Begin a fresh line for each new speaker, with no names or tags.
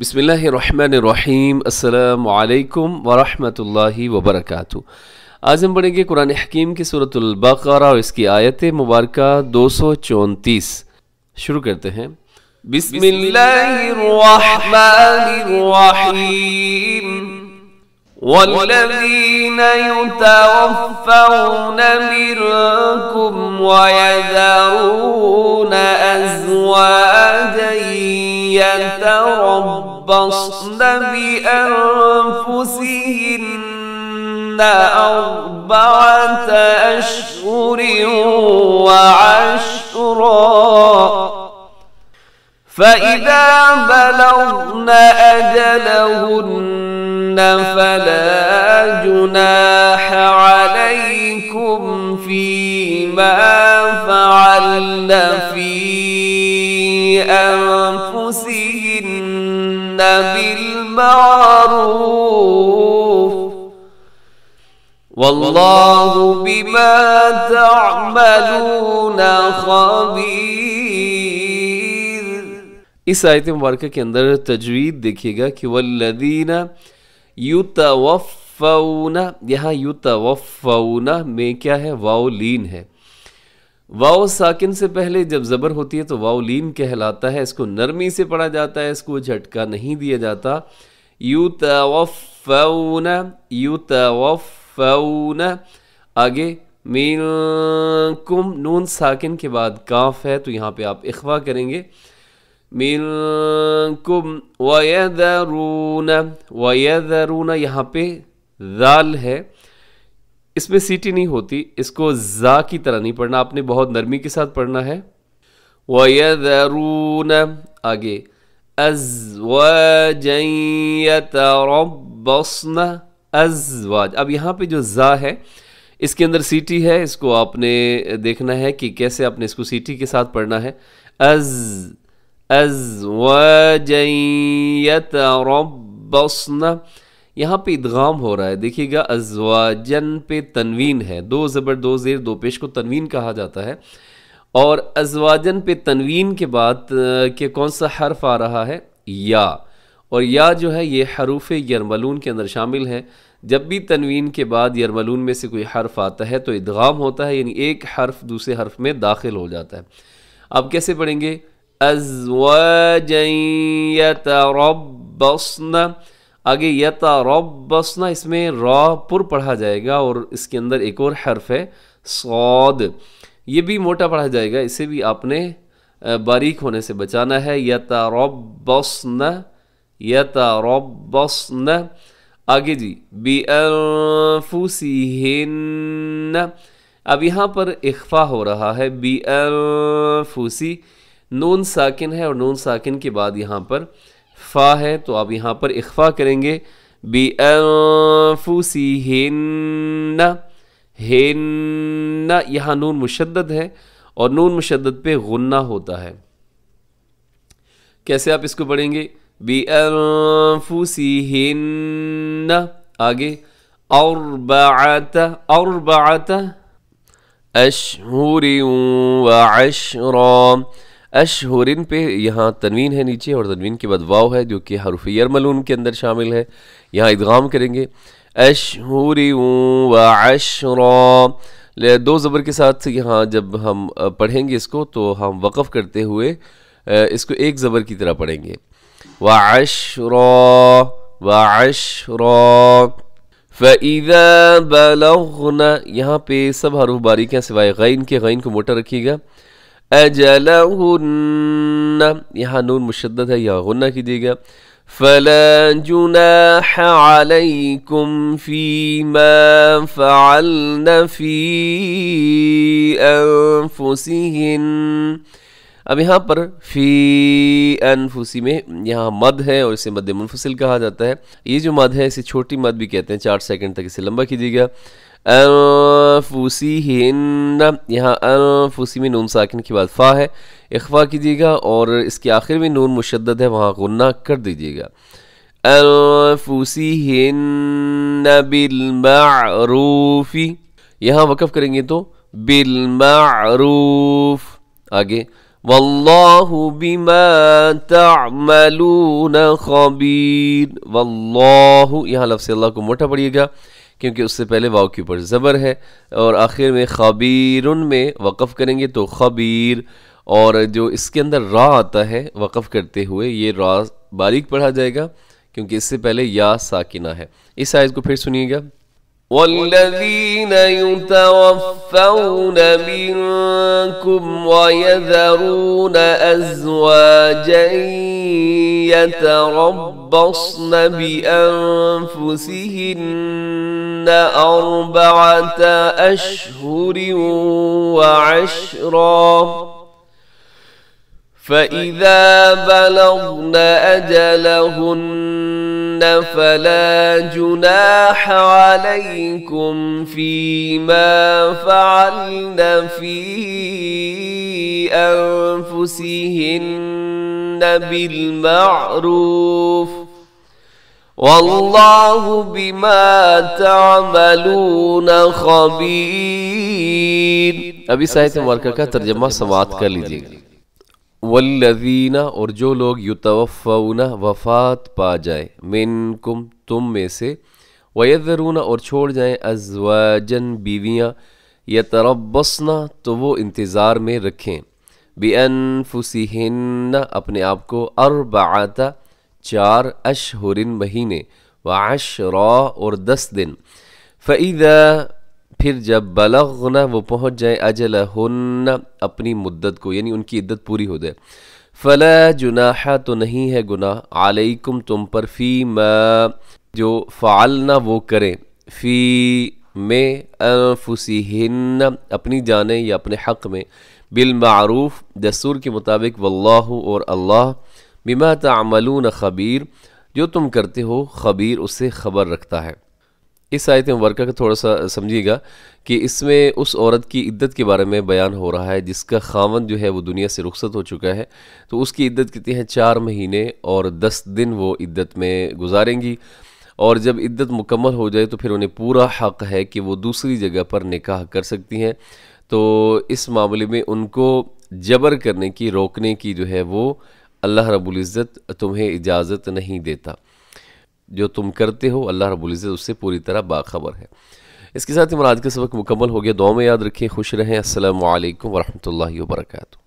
بسم اللہ الرحمن الرحیم السلام علیکم ورحمۃ اللہ وبرکاتہ آج ہم پڑھیں گے قرآن حکیم کی صورت البقرہ اور اس کی آیت مبارکہ دو سو چونتیس شروع کرتے ہیں
بسم اللہ الرحمن الرحیم والذين يتوفون منكم ويذرون أزواجا يتربصن بأنفسهن أربعة أشهر وعشرا فإذا بلغن أجلهن فلا جناح عليكم فيما فعلن في أنفسهن بالمعروف والله بما تعملون خبير
آیت مبارکہ کے اندر تجوید तजवीद گا کہ والذین فونا یہاں یو میں کیا ہے واؤلین واؤ ساکن سے پہلے جب زبر ہوتی ہے تو واؤ لین کہلاتا ہے اس کو نرمی سے پڑھا جاتا ہے اس کو جھٹکا نہیں دیا جاتا یو تونا آگے مین کم نون ساکن کے بعد کاف ہے تو یہاں پہ آپ اخوا کریں گے منکم ویدرون ویدرون یہاں پہ ذال ہے اس میں سیٹی نہیں ہوتی اس کو زا کی طرح نہیں پڑھنا آپ نے بہت نرمی کے ساتھ پڑھنا ہے ویدرون آگے ازواجا یتربصن ازواج اب یہاں پہ جو زا ہے اس کے اندر سیٹی ہے اس کو آپ نے دیکھنا ہے کہ کیسے آپ نے اس کو سیٹی کے ساتھ پڑھنا ہے از ازوجر یہاں پہ ادغام ہو رہا ہے دیکھیے گا ازواجن پہ تنوین ہے دو زبر دو زیر دو پیش کو تنوین کہا جاتا ہے اور ازواجن پہ تنوین کے بعد کہ کون سا حرف آ رہا ہے یا اور یا جو ہے یہ حروف یرملون کے اندر شامل ہے جب بھی تنوین کے بعد یرملون میں سے کوئی حرف آتا ہے تو ادغام ہوتا ہے یعنی ایک حرف دوسرے حرف میں داخل ہو جاتا ہے اب کیسے پڑھیں گے ازواجا یتربصن آگے یتربصن اس میں را پر پڑھا جائے گا اور اس کے اندر ایک اور حرف ہے سعود یہ بھی موٹا پڑھا جائے گا اسے بھی آپ نے باریک ہونے سے بچانا ہے یتربصن یتربصن آگے جی بی انفسہن اب یہاں پر اخفا ہو رہا ہے بی انفسی نون ساکن ہے اور نون ساکن کے بعد یہاں پر فا ہے تو آپ یہاں پر اخفا کریں گے بی انفوسی ہن ہن یہاں نون مشدد ہے اور نون مشدد پہ غنہ ہوتا ہے کیسے آپ اس کو پڑھیں گے بی انفوسی ہن آگے اور با اور اشہوری او اشہورن ہورن پہ یہاں تنوین ہے نیچے اور تنوین کے بعد واو ہے جو کہ حرف یرملون کے اندر شامل ہے یہاں ادغام کریں گے عشحوری اون و عیش دو زبر کے ساتھ یہاں جب ہم پڑھیں گے اس کو تو ہم وقف کرتے ہوئے اس کو ایک زبر کی طرح پڑھیں گے وا عش را عش یہاں پہ سب حروف باریک ہیں سوائے غین کے غین کو موٹا رکھیے گا أجلهن يها نون مشددة يا غنى كديقة
فلا جناح عليكم فيما فعلن في أنفسهن
اب یہاں پر فی انفوسی میں یہاں مد ہے اور اسے مد منفصل کہا جاتا ہے یہ جو مد ہے اسے چھوٹی مد بھی کہتے ہیں چار سیکنڈ تک اسے لمبا کیجیے گا یہاں این میں نون ساکن کے بعد فا ہے اخوا کیجیے گا اور اس کے آخر میں نون مشدد ہے وہاں غنہ کر دیجیے گا بل معروفی یہاں وقف کریں گے تو بالمعروف آگے واللہ بما تعملون خبیر واللہ یہاں لفظ اللہ کو موٹا پڑھیے گا کیونکہ اس سے پہلے واو کے اوپر زبر ہے اور آخر میں خبیرن میں وقف کریں گے تو خبیر اور جو اس کے اندر را آتا ہے وقف کرتے ہوئے یہ را باریک پڑھا جائے گا کیونکہ اس سے پہلے یا ساکنہ ہے اس سائز کو پھر سنیے گا
والذين يتوفون منكم ويذرون ازواجا يتربصن بانفسهن اربعه اشهر وعشرا فإذا بلغن أجلهن فلا جناح عليكم فيما فعلن في أنفسهن بالمعروف والله بما تعملون
خبير أبي سعيد मार्का का तर्जमा समाप्त कर ولزینہ اور جو لوگ یو وفات پا جائے مین کم تم میں سے ویزرونہ اور چھوڑ جائیں ازواجن بیویاں یا تربسنا تو وہ انتظار میں رکھیں بے انفسیح اپنے آپ کو اربہ چار اشہرن مہینے وعشرا اور دس دن فَإِذَا پھر جب بلغنا وہ پہنچ جائیں اجل ہن اپنی مدت کو یعنی ان کی عدت پوری ہو جائے فلا جناح تو نہیں ہے گناہ علیکم تم پر فی ما جو فعلنا وہ کریں فی میں انفسہن ہن اپنی جانیں یا اپنے حق میں بالمعروف دستور کے مطابق واللہ اور اللہ بما تعملون خبیر جو تم کرتے ہو خبیر اس سے خبر رکھتا ہے اس آیت مبارکہ کا تھوڑا سا سمجھیے گا کہ اس میں اس عورت کی عدت کے بارے میں بیان ہو رہا ہے جس کا خاون جو ہے وہ دنیا سے رخصت ہو چکا ہے تو اس کی عدت کتنی ہیں چار مہینے اور دس دن وہ عدت میں گزاریں گی اور جب عدت مکمل ہو جائے تو پھر انہیں پورا حق ہے کہ وہ دوسری جگہ پر نکاح کر سکتی ہیں تو اس معاملے میں ان کو جبر کرنے کی روکنے کی جو ہے وہ اللہ رب العزت تمہیں اجازت نہیں دیتا جو تم کرتے ہو اللہ رب العزت اس سے پوری طرح باخبر ہے اس کے ساتھ تمہارا آج کا سبق مکمل ہو گیا میں یاد رکھیں خوش رہیں السلام علیکم ورحمۃ اللہ وبرکاتہ